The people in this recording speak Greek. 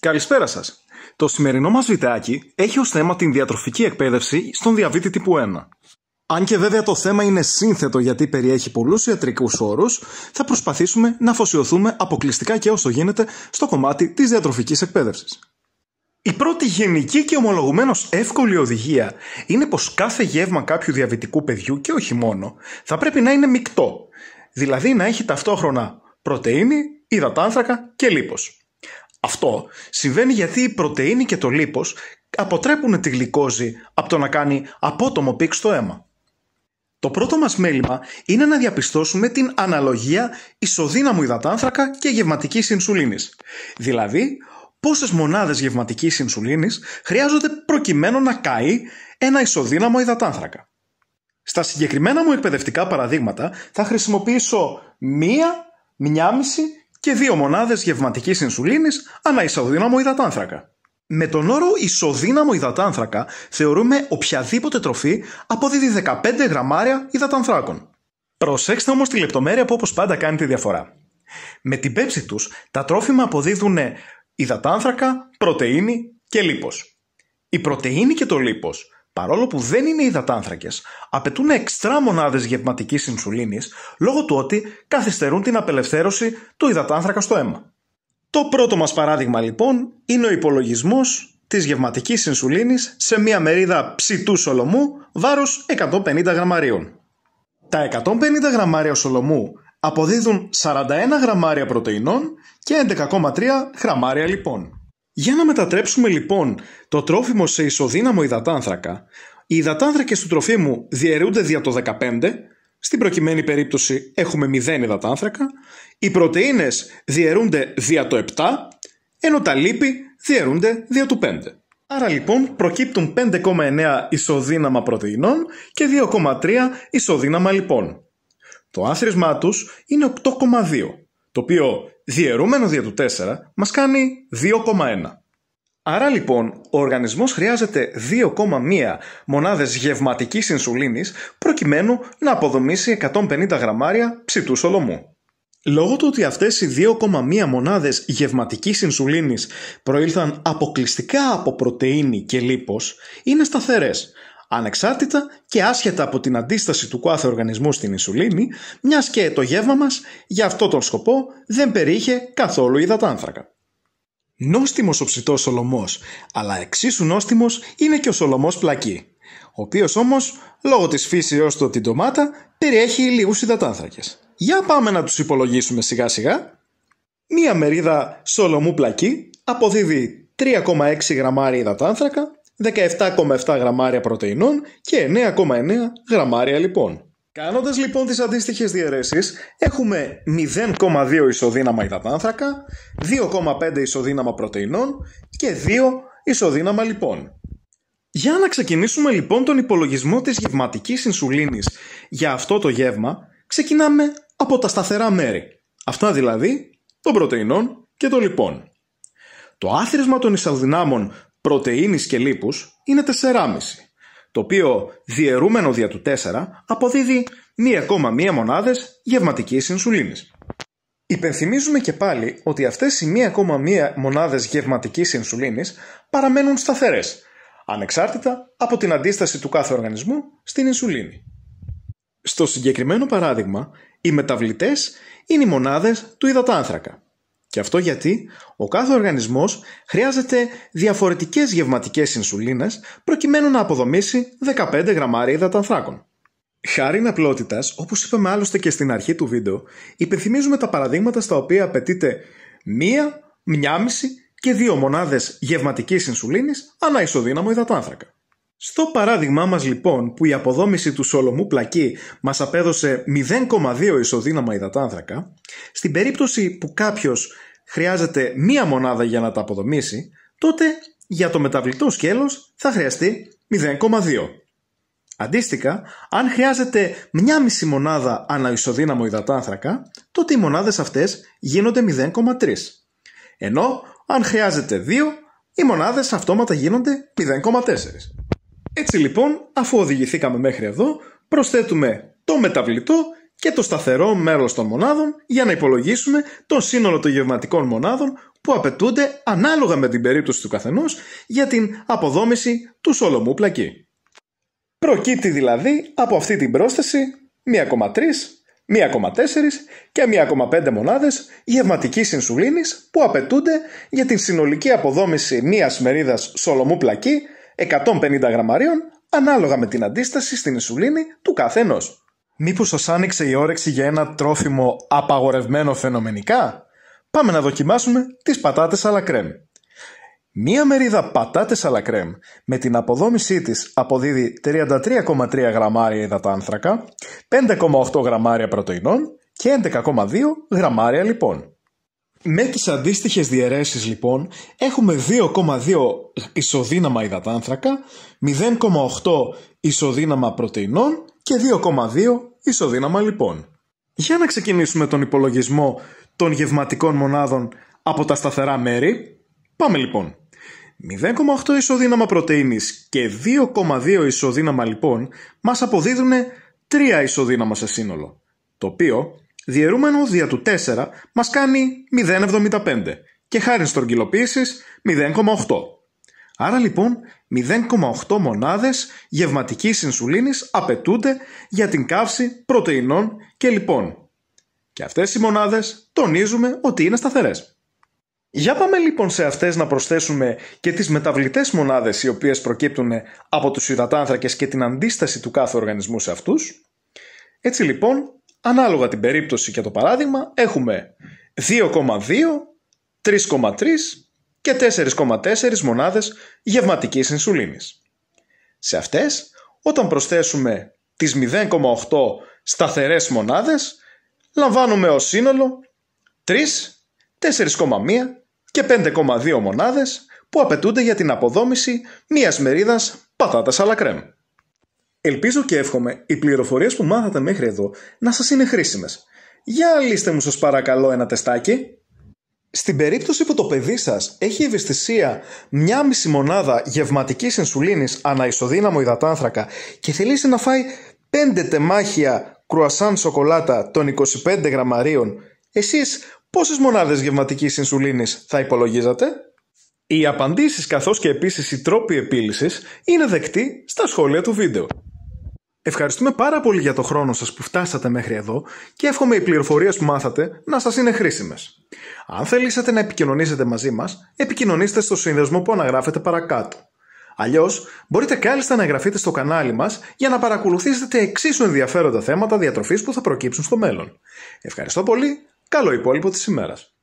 Καλησπέρα σας. Το σημερινό μας βιτάκι έχει ως θέμα την διατροφική εκπαίδευση στον διαβήτη τύπου 1. Αν και βέβαια το θέμα είναι σύνθετο γιατί περιέχει πολλούς ιατρικούς όρους, θα προσπαθήσουμε να αφοσιωθούμε αποκλειστικά και όσο γίνεται στο κομμάτι της διατροφικής εκπαίδευσης. Η πρώτη γενική και ομολογουμένως εύκολη οδηγία είναι πως κάθε γεύμα κάποιου διαβητικού παιδιού και όχι μόνο θα πρέπει να είναι μεικτό, δηλαδή να έχει ταυτόχρονα πρωτενη, υδατάνθρακα και λίπος. Αυτό συμβαίνει γιατί η πρωτεΐνη και το λίπος αποτρέπουν τη γλυκόζη από το να κάνει απότομο πικ στο αίμα. Το πρώτο μας μέλημα είναι να διαπιστώσουμε την αναλογία ισοδύναμου υδατάνθρακα και γευματικής ινσουλίνης. Δηλαδή, πόσες μονάδες γευματικής ινσουλίνης χρειάζονται προκειμένου να καεί ένα ισοδύναμο υδατάνθρακα. Στα συγκεκριμένα μου εκπαιδευτικά παραδείγματα θα χρησιμοποιήσω μία, μιάμιση και δύο μονάδες γευματικής ενσουλίνη ανά ισοδύναμο υδατάνθρακα. Με τον όρο ισοδύναμο υδατάνθρακα θεωρούμε οποιαδήποτε τροφή αποδίδει 15 γραμμάρια υδατανθράκων. Προσέξτε όμως τη λεπτομέρεια που όπως πάντα κάνει τη διαφορά. Με την πέψη τους, τα τρόφιμα αποδίδουν υδατάνθρακα, πρωτεΐνη και λίπος. Η πρωτεΐνη και το λίπος παρόλο που δεν είναι υδατάνθρακες, απαιτούν εξτρά μονάδες γευματικής ινσουλίνης λόγω του ότι καθυστερούν την απελευθέρωση του υδατάνθρακα στο αίμα. Το πρώτο μας παράδειγμα λοιπόν είναι ο υπολογισμός της γευματικής ινσουλίνης σε μια μερίδα ψητού σολομού βάρους 150 γραμμαρίων. Τα 150 γραμμάρια σολομού αποδίδουν 41 γραμμάρια πρωτεϊνών και 11,3 γραμμάρια λοιπόν. Για να μετατρέψουμε λοιπόν το τρόφιμο σε ισοδύναμο υδατάνθρακα, οι υδατάνθρακες του τροφίμου διαιρούνται δια το 15, στην προκειμένη περίπτωση έχουμε 0 υδατάνθρακα, οι πρωτεΐνες διαιρούνται δια το 7, ενώ τα λίπη διαιρούνται δια του 5. Άρα λοιπόν προκύπτουν 5,9 ισοδύναμα πρωτεϊνών και 2,3 ισοδύναμα λοιπόν. Το άθροισμά τους είναι 8,2 το οποίο διαιρούμενο δια του 4 μας κάνει 2,1. Άρα λοιπόν, ο οργανισμός χρειάζεται 2,1 μονάδες γευματικής ινσουλίνης προκειμένου να αποδομήσει 150 γραμμάρια ψητού σολομού. Λόγω του ότι αυτές οι 2,1 μονάδες γευματικής ινσουλίνης προήλθαν αποκλειστικά από πρωτεΐνη και λίπος, είναι σταθερές ανεξάρτητα και άσχετα από την αντίσταση του κάθε οργανισμού στην ισουλίνη, μιας και το γεύμα μας, για αυτό τον σκοπό δεν περιείχε καθόλου υδατάνθρακα. Νόστιμος ο ψητός σολομός, αλλά εξίσου νόστιμος είναι και ο σολομός πλακή, ο οποίος όμως, λόγω της φύση του την ντομάτα, περιέχει λίγους υδατάνθρακες. Για πάμε να τους υπολογίσουμε σιγά σιγά. Μία μερίδα σολομού πλακή αποδίδει 3,6 γραμμάρια υδατάνθρακα 17,7 γραμμάρια πρωτεϊνών και 9,9 γραμμάρια λοιπόν. Κάνοντας λοιπόν τις αντίστοιχες διαιρέσεις, έχουμε 0,2 ισοδύναμα υδατάνθρακα, 2,5 ισοδύναμα πρωτεϊνών και 2 ισοδύναμα λοιπόν. Για να ξεκινήσουμε λοιπόν τον υπολογισμό της γευματικής ινσουλίνης για αυτό το γεύμα, ξεκινάμε από τα σταθερά μέρη. Αυτά δηλαδή των πρωτεϊνών και των λοιπόν. Το άθροισμα των ισοδυνάμων πρωτεΐνης και λίπους είναι 4,5, το οποίο διαιρούμενο δια του 4 αποδίδει 1,1 μονάδες γευματικής ινσουλίνης. Υπενθυμίζουμε και πάλι ότι αυτές οι 1,1 μονάδες γευματικής ινσουλίνης παραμένουν σταθερές, ανεξάρτητα από την αντίσταση του κάθε οργανισμού στην ινσουλίνη. Στο συγκεκριμένο παράδειγμα, οι μεταβλητές είναι οι μονάδες του υδατάνθρακα, και αυτό γιατί ο κάθε οργανισμός χρειάζεται διαφορετικές γευματικές ινσουλίνες προκειμένου να αποδομήσει 15 γραμμάρια υδατανθράκων. Χάρη απλότητας, όπως είπαμε άλλωστε και στην αρχή του βίντεο, υπενθυμίζουμε τα παραδείγματα στα οποία απαιτείται μία, μία μισή και δύο μονάδες γευματικής ινσουλίνης ανά ισοδύναμο υδατάνθρακα. Στο παράδειγμά μας λοιπόν που η αποδόμηση του Σολομού Πλακή μας απέδωσε 0,2 ισοδύναμα υδατάνθρακα, στην περίπτωση που κάποιος χρειάζεται μία μονάδα για να τα αποδομήσει, τότε για το μεταβλητό σκέλος θα χρειαστεί 0,2. Αντίστοιχα, αν χρειάζεται μια μισή μονάδα αναισοδύναμο υδατάνθρακα, τότε οι μονάδες αυτές γίνονται 0,3. Ενώ αν χρειάζεται 2, οι μονάδες αυτόματα γίνονται 0,4. Έτσι λοιπόν, αφού οδηγηθήκαμε μέχρι εδώ, προσθέτουμε το μεταβλητό και το σταθερό μέρος των μονάδων για να υπολογίσουμε τον σύνολο των γευματικών μονάδων που απαιτούνται ανάλογα με την περίπτωση του καθενός για την αποδόμηση του σολομού πλακή. Προκύπτει δηλαδή από αυτή την πρόσθεση 1,3, 1,4 και 1,5 μονάδες γευματικής ινσουλίνης που απαιτούνται για την συνολική αποδόμηση μίας μερίδας σολομού πλακή 150 γραμμαρίων ανάλογα με την αντίσταση στην ισουλίνη του καθενός. Μήπως σας άνοιξε η όρεξη για ένα τρόφιμο απαγορευμένο φαινομενικά? Πάμε να δοκιμάσουμε τις πατάτες αλακρέμ. Μία μερίδα πατάτες αλακρέμ με την αποδόμησή της αποδίδει 33,3 γραμμάρια υδατάνθρακα, 5,8 γραμμάρια πρωτεϊνών και 11,2 γραμμάρια λοιπόν. Με τις αντίστοιχες διαιρέσεις λοιπόν έχουμε 2,2 ισοδύναμα υδατάνθρακα, 0,8 ισοδύναμα πρωτεϊνών και 2,2 ισοδύναμα λοιπόν. Για να ξεκινήσουμε τον υπολογισμό των γευματικών μονάδων από τα σταθερά μέρη. Πάμε λοιπόν. 0,8 ισοδύναμα πρωτεΐνης και 2,2 ισοδύναμα λοιπόν μας αποδίδουν 3 ισοδύναμα σε σύνολο, το οποίο διαιρούμενο δια του 4 μας κάνει 0,75 και χάρη στρογγυλοποίησης 0,8. Άρα λοιπόν 0,8 μονάδες γευματικής ινσουλίνης απαιτούνται για την καύση πρωτεϊνών και λοιπόν. Και αυτές οι μονάδες τονίζουμε ότι είναι σταθερές. Για πάμε λοιπόν σε αυτές να προσθέσουμε και τις μεταβλητές μονάδες οι οποίες προκύπτουν από τους υδατάνθρακες και την αντίσταση του κάθε οργανισμού σε αυτούς. Έτσι λοιπόν, ανάλογα την περίπτωση και το παράδειγμα, έχουμε 2,2, 3,3, και 4,4 μονάδες γευματικής ινσουλίνης. Σε αυτές, όταν προσθέσουμε τις 0,8 σταθερές μονάδες, λαμβάνουμε ως σύνολο 3, 4,1 και 5,2 μονάδες που απαιτούνται για την αποδόμηση μιας μερίδας πατάτας αλακρέμ. Ελπίζω και εύχομαι οι πληροφορίες που μάθατε μέχρι εδώ να σας είναι χρήσιμες. Για λύστε μου σας παρακαλώ ένα τεστάκι στην περίπτωση που το παιδί σας έχει ευαισθησία μια μισή μονάδα γευματικής ενσουλίνη αναισοδυναμο υδατάνθρακα και θελήσει να φάει 5 τεμάχια κρουασάν σοκολάτα των 25 γραμμαρίων, εσείς πόσες μονάδες γευματικής ενσουλίνη θα υπολογίζατε? Οι απαντήσεις, καθώς και επίσης οι τρόποι επίλυσης είναι δεκτοί στα σχόλια του βίντεο. Ευχαριστούμε πάρα πολύ για το χρόνο σας που φτάσατε μέχρι εδώ και εύχομαι οι πληροφορίες που μάθατε να σας είναι χρήσιμες. Αν θέλησατε να επικοινωνήσετε μαζί μας, επικοινωνήστε στο σύνδεσμο που αναγράφεται παρακάτω. Αλλιώς, μπορείτε κάλλιστα να εγγραφείτε στο κανάλι μας για να παρακολουθήσετε εξίσου ενδιαφέροντα θέματα διατροφής που θα προκύψουν στο μέλλον. Ευχαριστώ πολύ, καλό υπόλοιπο της ημέρας.